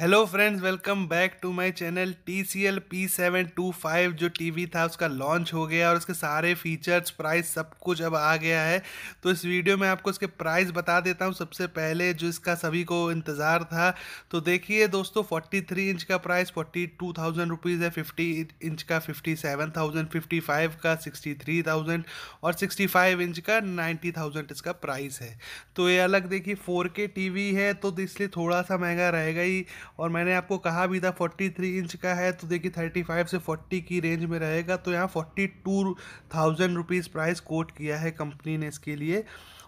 hello friends welcome back to my channel T C L P seven two five जो TV था उसका launch हो गया और उसके सारे फीचर्स प्राइस सब कुछ अब आ गया है तो इस वीडियो में आपको इसके प्राइस बता देता हूं सबसे पहले जो इसका सभी को इंतज़ार था तो देखिए दोस्तों 43 इंच का price forty two thousand rupees है फिफ्टी इंच का fifty seven thousand fifty five का सिक्सटी थ्री थाउजेंड और सिक्सटी फाइव इंच का नाइन्टी थाउजेंड इसका प्राइस है तो ये अलग देखिए फोर के टी वी है तो इसलिए थोड़ा सा महंगा रहेगा ही और मैंने आपको कहा भी था 43 इंच का है तो देखिए 35 से 40 की रेंज में रहेगा तो यहाँ forty two thousand rupees price quote किया है कंपनी ने इसके लिए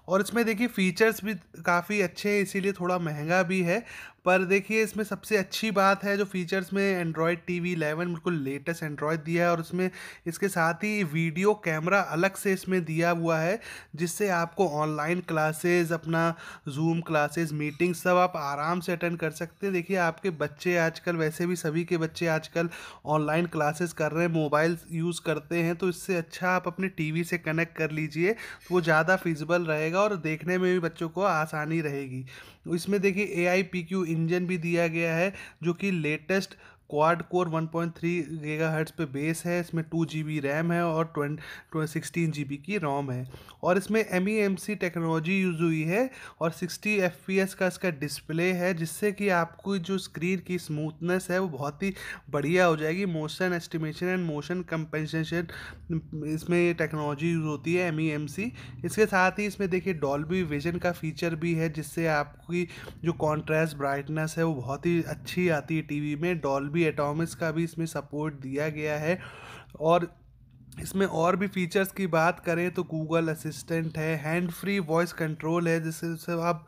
और इसमें देखिए फ़ीचर्स भी काफ़ी अच्छे हैं इसीलिए थोड़ा महंगा भी है पर देखिए इसमें सबसे अच्छी बात है जो फीचर्स में एंड्रॉयड टी वी इलेवन बिल्कुल लेटेस्ट एंड्रॉयड दिया है और उसमें इसके साथ ही वीडियो कैमरा अलग से इसमें दिया हुआ है जिससे आपको ऑनलाइन क्लासेस अपना जूम क्लासेस मीटिंग्स सब आप आराम से अटेंड कर सकते हैं देखिए आपके बच्चे आजकल वैसे भी सभी के बच्चे आजकल ऑनलाइन क्लासेस कर रहे हैं मोबाइल यूज़ करते हैं तो इससे अच्छा आप अपने टी से कनेक्ट कर लीजिए तो वो ज़्यादा फिजिबल रहेगा रहेगा और देखने में भी बच्चों को आसानी रहेगी इसमें देखिए A I P Q engine भी दिया गया है जो कि latest quad core 1.3 point gigahertz पे बेस है इसमें टू जी रैम है और ट्वेंट सिक्सटीन जी की रोम है और इसमें एम ई टेक्नोलॉजी यूज़ हुई है और 60 एफ का इसका डिस्प्ले है जिससे कि आपको जो स्क्रीन की स्मूथनेस है वो बहुत ही बढ़िया हो जाएगी motion estimation and motion compensation इसमें टेक्नोलॉजी यूज़ होती है एम e इसके साथ ही इसमें देखिए डॉल्बी विजन का फीचर भी है जिससे आपकी जो कॉन्ट्रास्ट ब्राइटनेस है वो बहुत ही अच्छी आती है वी में डॉल्बी भी एटॉमिस का भी इसमें सपोर्ट दिया गया है और इसमें और भी फीचर्स की बात करें तो गूगल असिस्टेंट है हैंड फ्री वॉइस कंट्रोल है जिससे आप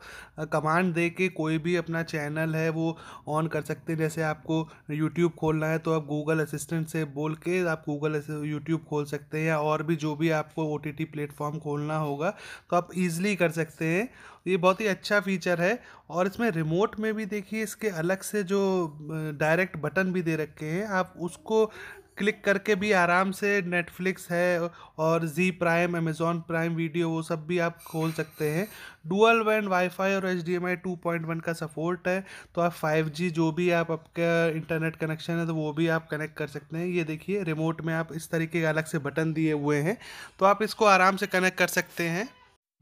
कमांड दे के कोई भी अपना चैनल है वो ऑन कर सकते हैं जैसे आपको यूट्यूब खोलना है तो आप गूगल असिस्टेंट से बोल के आप गूगल यूट्यूब खोल सकते हैं या और भी जो भी आपको ओ टी प्लेटफॉर्म खोलना होगा तो आप ईज़िली कर सकते हैं ये बहुत ही अच्छा फीचर है और इसमें रिमोट में भी देखिए इसके अलग से जो डायरेक्ट बटन भी दे रखे हैं आप उसको क्लिक करके भी आराम से नेटफ्लिक्स है और Zee prime Amazon Prime video वो सब भी आप खोल सकते हैं डुअल वैन वाईफाई और H D M I two point one का सपोर्ट है तो आप फाइव जी जो भी आप आपका इंटरनेट कनेक्शन है तो वो भी आप कनेक्ट कर सकते हैं ये देखिए रिमोट में आप इस तरीके के अलग से बटन दिए हुए हैं तो आप इसको आराम से कनेक्ट कर सकते हैं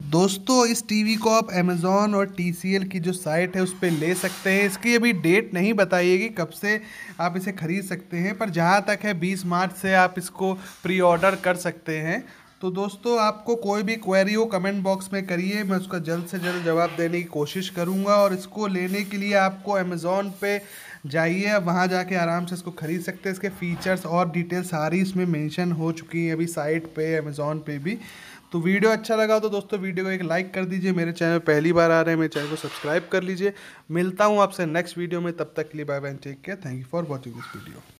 दोस्तों इस टीवी को आप अमेजोन और टी की जो साइट है उस पर ले सकते हैं इसकी अभी डेट नहीं बताइए कि कब से आप इसे ख़रीद सकते हैं पर जहाँ तक है 20 मार्च से आप इसको प्री ऑर्डर कर सकते हैं तो दोस्तों आपको कोई भी क्वेरी हो कमेंट बॉक्स में करिए मैं उसका जल्द से जल्द जवाब देने की कोशिश करूँगा और इसको लेने के लिए आपको अमेज़ोन पे जाइए वहाँ जाके आराम से इसको ख़रीद सकते हैं इसके फ़ीचर्स और डिटेल सारी इसमें मेंशन हो चुकी हैं अभी साइट पे अमेज़ोन पे भी तो वीडियो अच्छा लगा तो दोस्तों वीडियो को एक लाइक कर दीजिए मेरे चैनल पहली बार आ रहे हैं मेरे चैनल को सब्सक्राइब कर लीजिए मिलता हूँ आपसे नेक्स्ट वीडियो में तब तक के लिए bye bye take care thank you for watching this video